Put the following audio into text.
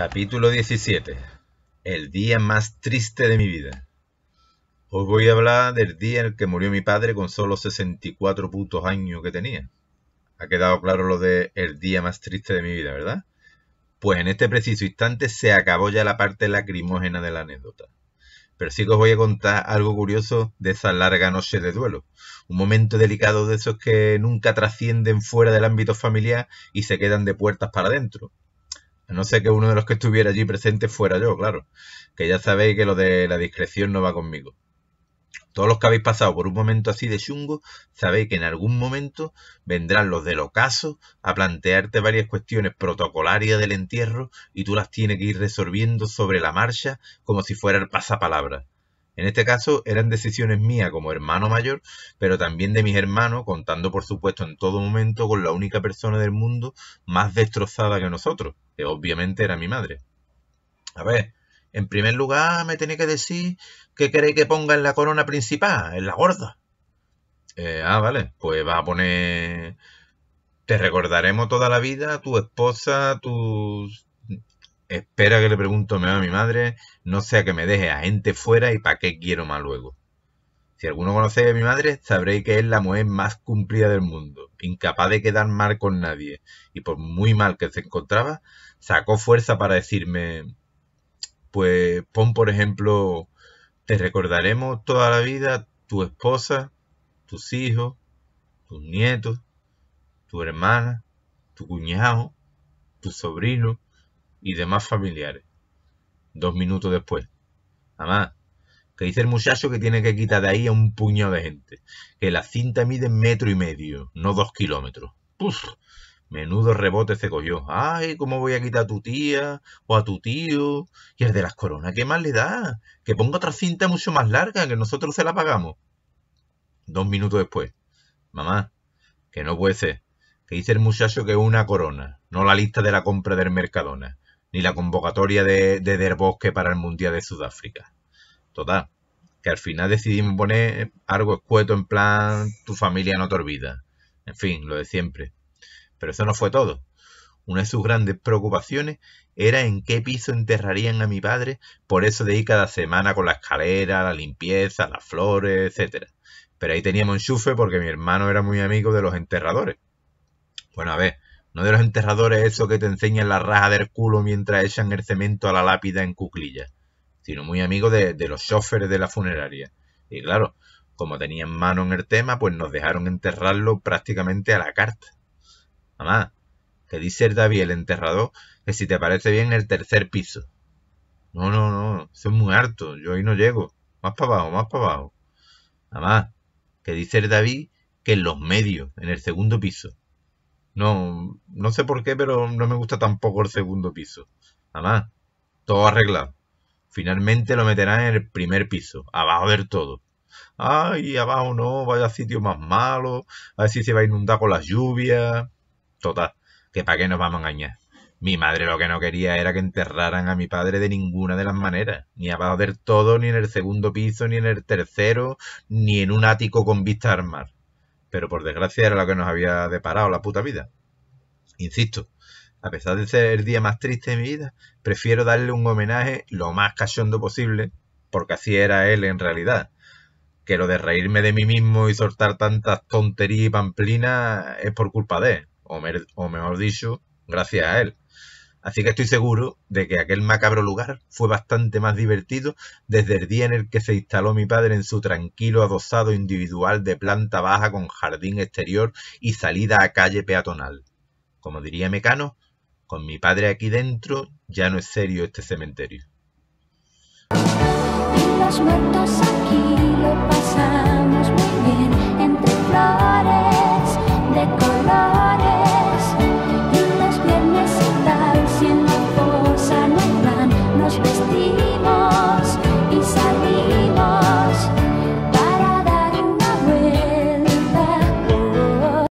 Capítulo 17. El día más triste de mi vida. Hoy voy a hablar del día en el que murió mi padre con solo 64 putos años que tenía. Ha quedado claro lo de el día más triste de mi vida, ¿verdad? Pues en este preciso instante se acabó ya la parte lacrimógena de la anécdota. Pero sí que os voy a contar algo curioso de esa larga noche de duelo. Un momento delicado de esos que nunca trascienden fuera del ámbito familiar y se quedan de puertas para adentro a no ser que uno de los que estuviera allí presente fuera yo, claro. Que ya sabéis que lo de la discreción no va conmigo. Todos los que habéis pasado por un momento así de chungo, sabéis que en algún momento vendrán los del ocaso a plantearte varias cuestiones protocolarias del entierro y tú las tienes que ir resolviendo sobre la marcha como si fuera el pasapalabra. En este caso eran decisiones mías como hermano mayor, pero también de mis hermanos, contando por supuesto en todo momento con la única persona del mundo más destrozada que nosotros, que obviamente era mi madre. A ver, en primer lugar me tiene que decir qué queréis que ponga en la corona principal, en la gorda. Eh, ah, vale, pues va a poner... Te recordaremos toda la vida, tu esposa, tus Espera que le pregunto a mi madre, no sea que me deje a gente fuera y para qué quiero más luego. Si alguno conoce a mi madre, sabréis que es la mujer más cumplida del mundo, incapaz de quedar mal con nadie, y por muy mal que se encontraba, sacó fuerza para decirme, pues pon por ejemplo, te recordaremos toda la vida tu esposa, tus hijos, tus nietos, tu hermana, tu cuñado, tu sobrino, y demás familiares. Dos minutos después. Mamá, que dice el muchacho que tiene que quitar de ahí a un puño de gente. Que la cinta mide metro y medio, no dos kilómetros. ¡Puf! Menudo rebote se cogió. ¡Ay, cómo voy a quitar a tu tía o a tu tío! Y el de las coronas, ¿qué más le da? Que ponga otra cinta mucho más larga, que nosotros se la pagamos. Dos minutos después. Mamá, que no puede ser. Que dice el muchacho que una corona, no la lista de la compra del Mercadona ni la convocatoria de, Der Bosque para el Mundial de Sudáfrica. Total, que al final decidimos poner algo escueto en plan tu familia no te olvida. En fin, lo de siempre. Pero eso no fue todo. Una de sus grandes preocupaciones era en qué piso enterrarían a mi padre por eso de ir cada semana con la escalera, la limpieza, las flores, etc. Pero ahí teníamos enchufe porque mi hermano era muy amigo de los enterradores. Bueno, a ver, no de los enterradores eso que te enseñan la raja del culo mientras echan el cemento a la lápida en cuclilla sino muy amigo de, los choferes de la funeraria. Y claro, como tenían mano en el tema, pues nos dejaron enterrarlo prácticamente a la carta. Mamá, que dice el David, el enterrador, que si te parece bien el tercer piso. No, no, no, es muy harto, yo ahí no llego. Más para abajo, más para abajo. Mamá, que dice el David que en los medios, en el segundo piso. No, no sé por qué, pero no me gusta tampoco el segundo piso. Además, todo arreglado. Finalmente lo meterán en el primer piso, abajo ver todo. Ay, abajo no, vaya sitio más malo, a ver si se va a inundar con las lluvias. Total, que para qué nos vamos a engañar. Mi madre lo que no quería era que enterraran a mi padre de ninguna de las maneras, ni abajo ver todo, ni en el segundo piso, ni en el tercero, ni en un ático con vista al mar pero por desgracia era lo que nos había deparado la puta vida. Insisto, a pesar de ser el día más triste de mi vida, prefiero darle un homenaje lo más cachondo posible, porque así era él en realidad. Que lo de reírme de mí mismo y soltar tantas tonterías y pamplinas es por culpa de él, o mejor dicho, gracias a él. Así que estoy seguro de que aquel macabro lugar fue bastante más divertido desde el día en el que se instaló mi padre en su tranquilo adosado individual de planta baja con jardín exterior y salida a calle peatonal. Como diría Mecano, con mi padre aquí dentro ya no es serio este cementerio.